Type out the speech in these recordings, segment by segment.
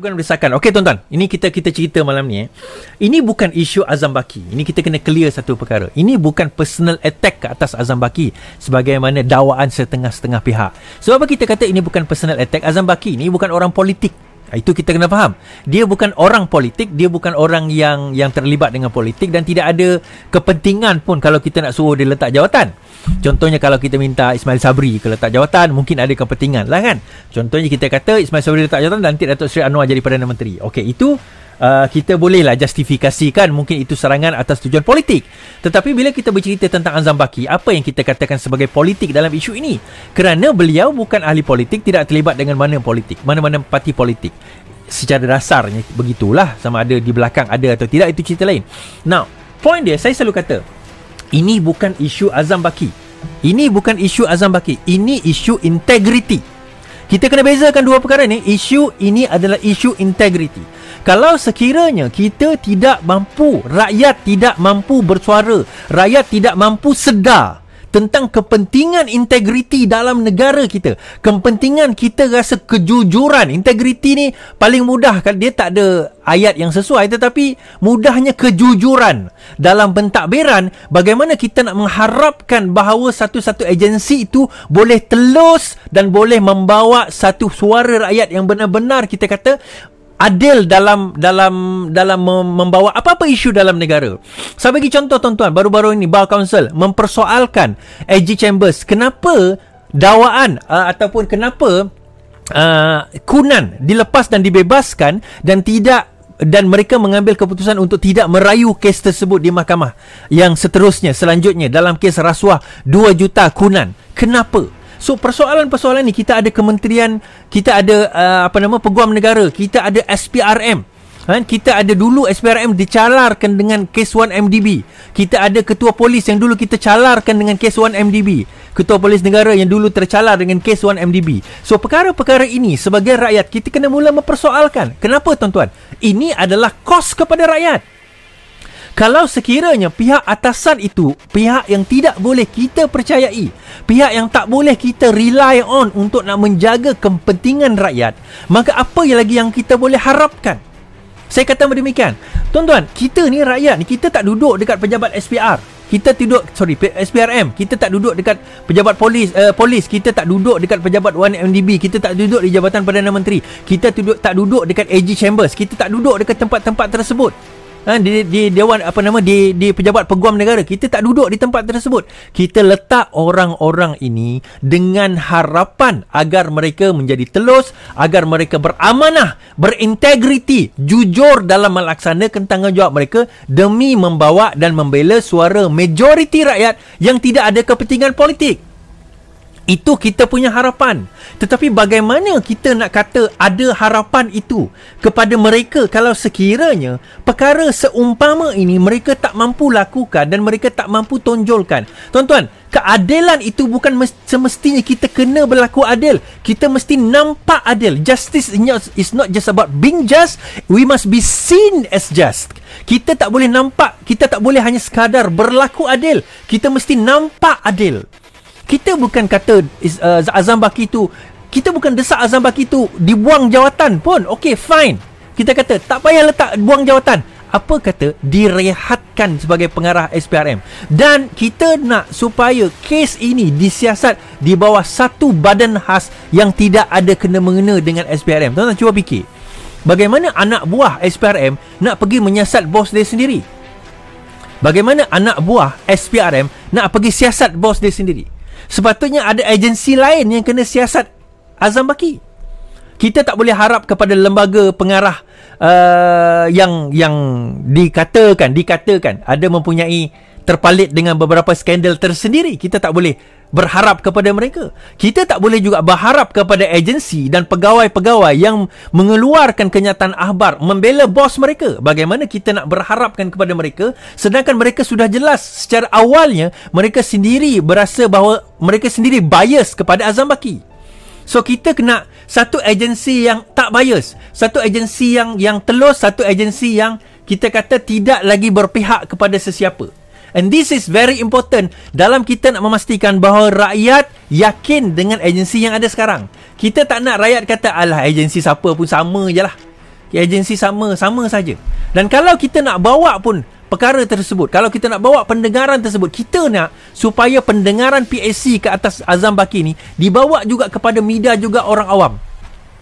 bukan merisaukan. Okey tuan-tuan, ini kita kita cerita malam ni eh. Ini bukan isu Azam Baki. Ini kita kena clear satu perkara. Ini bukan personal attack ke atas Azam Baki sebagaimana dakwaan setengah-setengah pihak. Sebab apa kita kata ini bukan personal attack Azam Baki? Ini bukan orang politik. Ah, itu kita kena faham. Dia bukan orang politik, dia bukan orang yang yang terlibat dengan politik dan tidak ada kepentingan pun kalau kita nak suruh dia letak jawatan. Contohnya kalau kita minta Ismail Sabri ke letak jawatan, mungkin ada kepentingan lah kan. Contohnya kita kata Ismail Sabri letak jawatan dan nanti Datuk Seri Anwar jadi Perdana Menteri. Okey, itu uh, kita bolehlah justifikasikan mungkin itu serangan atas tujuan politik. Tetapi bila kita bercerita tentang Azam Baki, apa yang kita katakan sebagai politik dalam isu ini? Kerana beliau bukan ahli politik, tidak terlibat dengan mana politik, mana-mana parti politik. Secara dasarnya begitulah sama ada di belakang ada atau tidak itu cerita lain. Now, point dia saya selalu kata, ini bukan isu Azam Baki. Ini bukan isu Azam Baki, ini isu integriti. Kita kena bezakan dua perkara ni. Isu ini adalah isu integriti. Kalau sekiranya kita tidak mampu, rakyat tidak mampu bersuara, rakyat tidak mampu sedar tentang kepentingan integriti dalam negara kita. Kepentingan kita rasa kejujuran. Integriti ni paling mudah. Kan, dia tak ada ayat yang sesuai tetapi mudahnya kejujuran dalam pentadbiran bagaimana kita nak mengharapkan bahawa satu-satu agensi itu boleh telus dan boleh membawa satu suara rakyat yang benar-benar kita kata adil dalam dalam dalam membawa apa-apa isu dalam negara. Saya bagi contoh tuan-tuan, baru-baru ini Bar Council mempersoalkan AG Chambers kenapa dawaan uh, ataupun kenapa uh, kunan dilepas dan dibebaskan dan tidak dan mereka mengambil keputusan untuk tidak merayu kes tersebut di mahkamah yang seterusnya selanjutnya dalam kes rasuah 2 juta kunan. Kenapa? So persoalan-persoalan ni kita ada kementerian, kita ada uh, apa nama peguam negara, kita ada SPRM. Kan? Ha, kita ada dulu SPRM dicalarkan dengan kes 1 MDB. Kita ada ketua polis yang dulu kita calarkan dengan kes 1 MDB. Ketua polis negara yang dulu tercalar dengan kes 1 MDB. So perkara-perkara ini sebagai rakyat kita kena mula mempersoalkan. Kenapa tuan-tuan? Ini adalah kos kepada rakyat. Kalau sekiranya pihak atasan itu pihak yang tidak boleh kita percayai, pihak yang tak boleh kita rely on untuk nak menjaga kepentingan rakyat, maka apa yang lagi yang kita boleh harapkan? Saya kata berdemikian. Tuan-tuan, kita ni rakyat ni, kita tak duduk dekat pejabat SPR. Kita duduk, sorry, SPRM. Kita tak duduk dekat pejabat polis. Uh, polis. Kita tak duduk dekat pejabat 1MDB. Kita tak duduk di Jabatan Perdana Menteri. Kita tuduk, tak duduk dekat AG Chambers. Kita tak duduk dekat tempat-tempat tersebut ha, di, di dewan apa nama di di pejabat peguam negara kita tak duduk di tempat tersebut kita letak orang-orang ini dengan harapan agar mereka menjadi telus agar mereka beramanah berintegriti jujur dalam melaksanakan tanggungjawab mereka demi membawa dan membela suara majoriti rakyat yang tidak ada kepentingan politik itu kita punya harapan. Tetapi bagaimana kita nak kata ada harapan itu kepada mereka kalau sekiranya perkara seumpama ini mereka tak mampu lakukan dan mereka tak mampu tonjolkan. Tuan-tuan, keadilan itu bukan semestinya kita kena berlaku adil. Kita mesti nampak adil. Justice is not just about being just. We must be seen as just. Kita tak boleh nampak, kita tak boleh hanya sekadar berlaku adil. Kita mesti nampak adil kita bukan kata uh, Azam Baki tu kita bukan desak Azam Baki tu dibuang jawatan pun okey fine kita kata tak payah letak buang jawatan apa kata direhatkan sebagai pengarah SPRM dan kita nak supaya kes ini disiasat di bawah satu badan khas yang tidak ada kena mengena dengan SPRM tuan-tuan cuba fikir bagaimana anak buah SPRM nak pergi menyiasat bos dia sendiri bagaimana anak buah SPRM nak pergi siasat bos dia sendiri Sepatutnya ada agensi lain yang kena siasat Azam Baki. Kita tak boleh harap kepada lembaga pengarah uh, yang yang dikatakan dikatakan ada mempunyai terpalit dengan beberapa skandal tersendiri. Kita tak boleh berharap kepada mereka. Kita tak boleh juga berharap kepada agensi dan pegawai-pegawai yang mengeluarkan kenyataan ahbar membela bos mereka. Bagaimana kita nak berharapkan kepada mereka sedangkan mereka sudah jelas secara awalnya mereka sendiri berasa bahawa mereka sendiri bias kepada Azam Baki. So kita kena satu agensi yang tak bias, satu agensi yang yang telus, satu agensi yang kita kata tidak lagi berpihak kepada sesiapa. And this is very important dalam kita nak memastikan bahawa rakyat yakin dengan agensi yang ada sekarang. Kita tak nak rakyat kata, alah agensi siapa pun sama je lah. Agensi sama, sama saja. Dan kalau kita nak bawa pun perkara tersebut, kalau kita nak bawa pendengaran tersebut, kita nak supaya pendengaran PSC ke atas Azam Baki ni dibawa juga kepada media juga orang awam.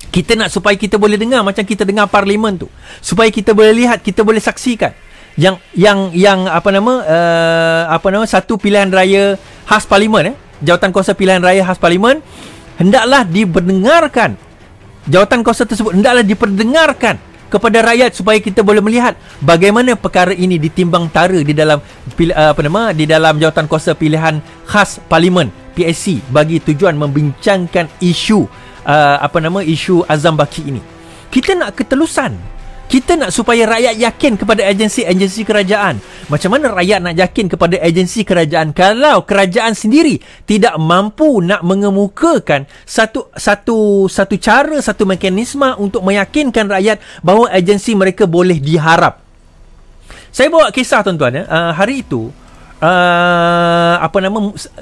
Kita nak supaya kita boleh dengar macam kita dengar parlimen tu. Supaya kita boleh lihat, kita boleh saksikan yang yang yang apa nama uh, apa nama satu pilihan raya khas parlimen eh jawatan kuasa pilihan raya khas parlimen hendaklah diberdengarkan jawatan kuasa tersebut hendaklah diperdengarkan kepada rakyat supaya kita boleh melihat bagaimana perkara ini ditimbang tara di dalam eh, apa nama di dalam jawatan kuasa pilihan khas parlimen PSC bagi tujuan membincangkan isu uh, apa nama isu azam baki ini kita nak ketelusan kita nak supaya rakyat yakin kepada agensi-agensi kerajaan. Macam mana rakyat nak yakin kepada agensi kerajaan kalau kerajaan sendiri tidak mampu nak mengemukakan satu satu satu cara, satu mekanisme untuk meyakinkan rakyat bahawa agensi mereka boleh diharap. Saya bawa kisah tuan-tuan ya. Uh, hari itu uh, apa nama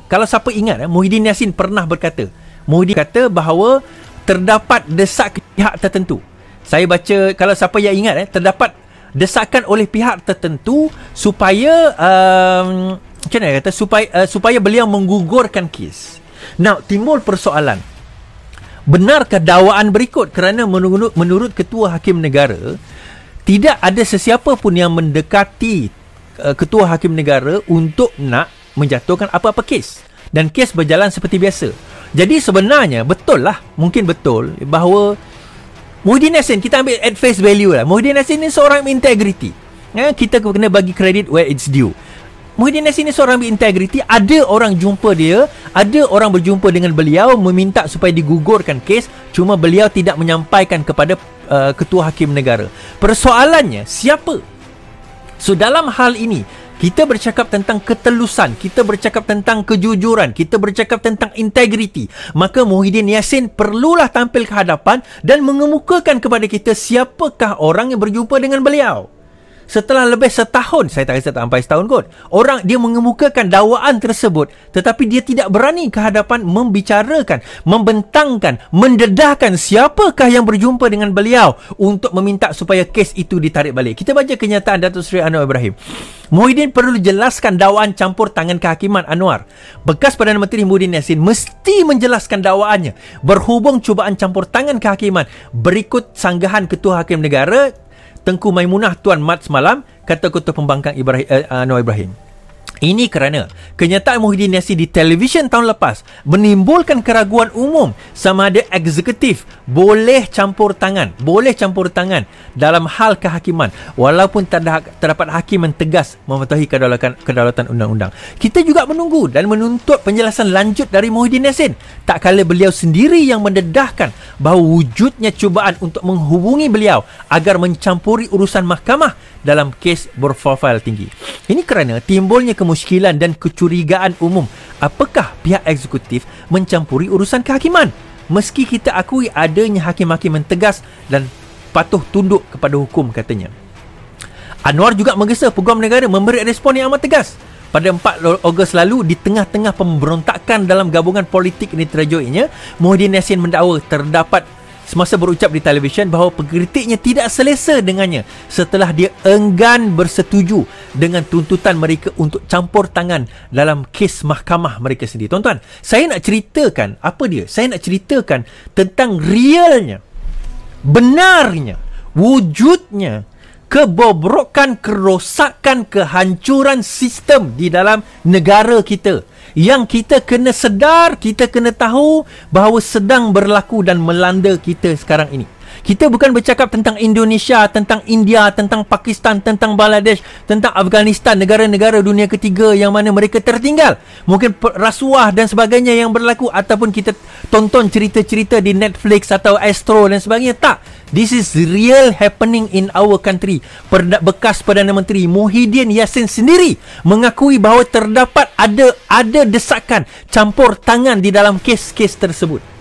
kalau siapa ingat ya, Muhyiddin Yassin pernah berkata. Muhyiddin kata bahawa terdapat desak pihak tertentu saya baca kalau siapa yang ingat eh terdapat desakan oleh pihak tertentu supaya um, macam mana kata supaya uh, supaya beliau menggugurkan kes. Now timbul persoalan. Benarkah dakwaan berikut kerana menurut menurut ketua hakim negara tidak ada sesiapa pun yang mendekati uh, ketua hakim negara untuk nak menjatuhkan apa-apa kes dan kes berjalan seperti biasa. Jadi sebenarnya betul lah mungkin betul bahawa Muhyiddin Hassan kita ambil at face value lah Muhyiddin Hassan ni seorang integriti eh, ya, kita kena bagi credit where it's due Muhyiddin Nasir ni seorang berintegriti Ada orang jumpa dia Ada orang berjumpa dengan beliau Meminta supaya digugurkan kes Cuma beliau tidak menyampaikan kepada uh, Ketua Hakim Negara Persoalannya siapa? So dalam hal ini kita bercakap tentang ketelusan, kita bercakap tentang kejujuran, kita bercakap tentang integriti. Maka Muhyiddin Yassin perlulah tampil ke hadapan dan mengemukakan kepada kita siapakah orang yang berjumpa dengan beliau. Setelah lebih setahun, saya tak rasa tak sampai setahun kot. Orang dia mengemukakan dakwaan tersebut tetapi dia tidak berani ke hadapan membicarakan, membentangkan, mendedahkan siapakah yang berjumpa dengan beliau untuk meminta supaya kes itu ditarik balik. Kita baca kenyataan Datuk Seri Anwar Ibrahim. Muhyiddin perlu jelaskan dakwaan campur tangan kehakiman Anwar. Bekas Perdana Menteri Muhyiddin Yassin mesti menjelaskan dakwaannya berhubung cubaan campur tangan kehakiman berikut sanggahan Ketua Hakim Negara Tengku Maimunah Tuan Mat semalam kata kutub pembangkang Ibrahim uh, eh, Anwar ah, Ibrahim. Ini kerana kenyataan Muhyiddin Yassin di televisyen tahun lepas menimbulkan keraguan umum sama ada eksekutif boleh campur tangan, boleh campur tangan dalam hal kehakiman walaupun terdapat hakim yang tegas mematuhi kedaulatan, kedaulatan undang-undang. Kita juga menunggu dan menuntut penjelasan lanjut dari Muhyiddin Yassin. Tak kala beliau sendiri yang mendedahkan bahawa wujudnya cubaan untuk menghubungi beliau agar mencampuri urusan mahkamah dalam kes berprofil tinggi. Ini kerana timbulnya ke kemuskilan dan kecurigaan umum. Apakah pihak eksekutif mencampuri urusan kehakiman? Meski kita akui adanya hakim-hakim yang tegas dan patuh tunduk kepada hukum katanya. Anwar juga menggesa peguam negara memberi respon yang amat tegas. Pada 4 Ogos lalu, di tengah-tengah pemberontakan dalam gabungan politik ini terjoinya, Muhyiddin Yassin mendakwa terdapat semasa berucap di televisyen bahawa pengkritiknya tidak selesa dengannya setelah dia enggan bersetuju dengan tuntutan mereka untuk campur tangan dalam kes mahkamah mereka sendiri. Tuan-tuan, saya nak ceritakan apa dia? Saya nak ceritakan tentang realnya, benarnya, wujudnya kebobrokan, kerosakan, kehancuran sistem di dalam negara kita yang kita kena sedar, kita kena tahu bahawa sedang berlaku dan melanda kita sekarang ini. Kita bukan bercakap tentang Indonesia, tentang India, tentang Pakistan, tentang Bangladesh, tentang Afghanistan, negara-negara dunia ketiga yang mana mereka tertinggal. Mungkin rasuah dan sebagainya yang berlaku ataupun kita tonton cerita-cerita di Netflix atau Astro dan sebagainya. Tak. This is real happening in our country. Perda- bekas Perdana Menteri Muhyiddin Yassin sendiri mengakui bahawa terdapat ada ada desakan campur tangan di dalam kes-kes tersebut.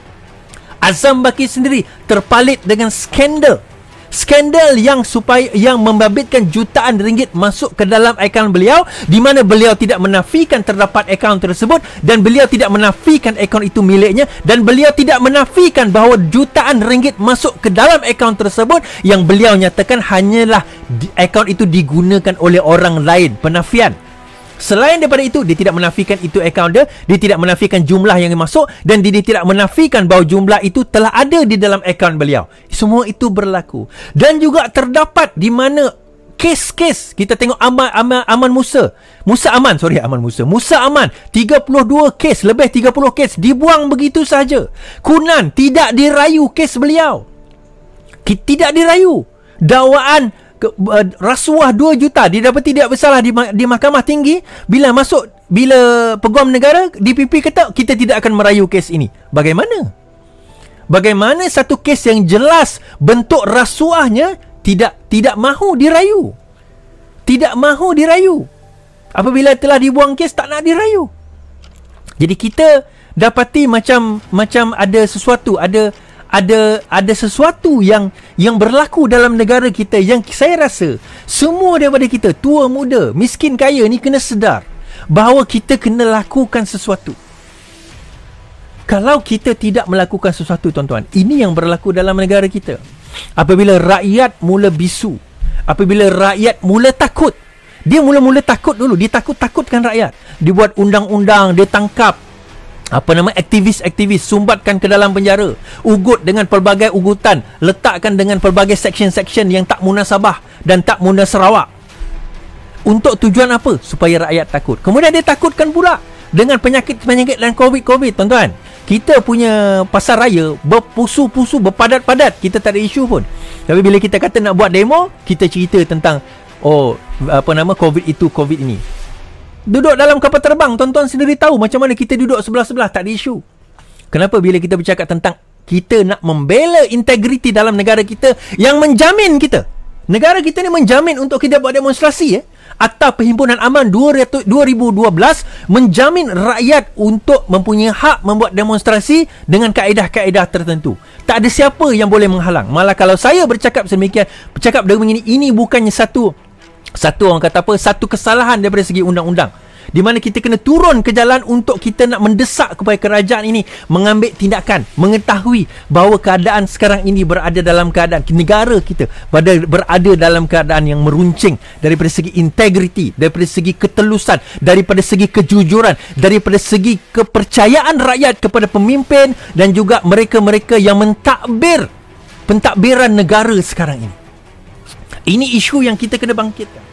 Azam Baki sendiri terpalit dengan skandal. Skandal yang supaya yang membabitkan jutaan ringgit masuk ke dalam akaun beliau di mana beliau tidak menafikan terdapat akaun tersebut dan beliau tidak menafikan akaun itu miliknya dan beliau tidak menafikan bahawa jutaan ringgit masuk ke dalam akaun tersebut yang beliau nyatakan hanyalah akaun itu digunakan oleh orang lain penafian Selain daripada itu Dia tidak menafikan itu akaun dia Dia tidak menafikan jumlah yang masuk Dan dia tidak menafikan bahawa jumlah itu Telah ada di dalam akaun beliau Semua itu berlaku Dan juga terdapat di mana Kes-kes Kita tengok Aman, Aman, Aman Musa Musa Aman Sorry Aman Musa Musa Aman 32 kes Lebih 30 kes Dibuang begitu saja Kunan tidak dirayu kes beliau Tidak dirayu Dawaan ke, uh, rasuah 2 juta didapati tidak bersalah di, di mahkamah tinggi bila masuk bila peguam negara DPP kata kita tidak akan merayu kes ini bagaimana bagaimana satu kes yang jelas bentuk rasuahnya tidak tidak mahu dirayu tidak mahu dirayu apabila telah dibuang kes tak nak dirayu jadi kita dapati macam macam ada sesuatu ada ada ada sesuatu yang yang berlaku dalam negara kita yang saya rasa semua daripada kita tua muda miskin kaya ni kena sedar bahawa kita kena lakukan sesuatu kalau kita tidak melakukan sesuatu tuan-tuan ini yang berlaku dalam negara kita apabila rakyat mula bisu apabila rakyat mula takut dia mula-mula takut dulu dia takut-takutkan rakyat dia buat undang-undang dia tangkap apa nama aktivis-aktivis sumbatkan ke dalam penjara ugut dengan pelbagai ugutan letakkan dengan pelbagai section-section yang tak munasabah dan tak munasarawak untuk tujuan apa supaya rakyat takut kemudian dia takutkan pula dengan penyakit-penyakit dan covid-covid tuan-tuan kita punya pasar raya berpusu-pusu berpadat-padat kita tak ada isu pun tapi bila kita kata nak buat demo kita cerita tentang oh apa nama covid itu covid ini duduk dalam kapal terbang tuan-tuan sendiri tahu macam mana kita duduk sebelah-sebelah tak ada isu kenapa bila kita bercakap tentang kita nak membela integriti dalam negara kita yang menjamin kita negara kita ni menjamin untuk kita buat demonstrasi eh? Ya? atau perhimpunan aman 2012 menjamin rakyat untuk mempunyai hak membuat demonstrasi dengan kaedah-kaedah tertentu tak ada siapa yang boleh menghalang malah kalau saya bercakap semikian bercakap dengan ini ini bukannya satu satu orang kata apa satu kesalahan daripada segi undang-undang di mana kita kena turun ke jalan untuk kita nak mendesak kepada kerajaan ini mengambil tindakan mengetahui bahawa keadaan sekarang ini berada dalam keadaan negara kita pada berada dalam keadaan yang meruncing daripada segi integriti daripada segi ketelusan daripada segi kejujuran daripada segi kepercayaan rakyat kepada pemimpin dan juga mereka-mereka yang mentadbir pentadbiran negara sekarang ini ini isu yang kita kena bangkitkan.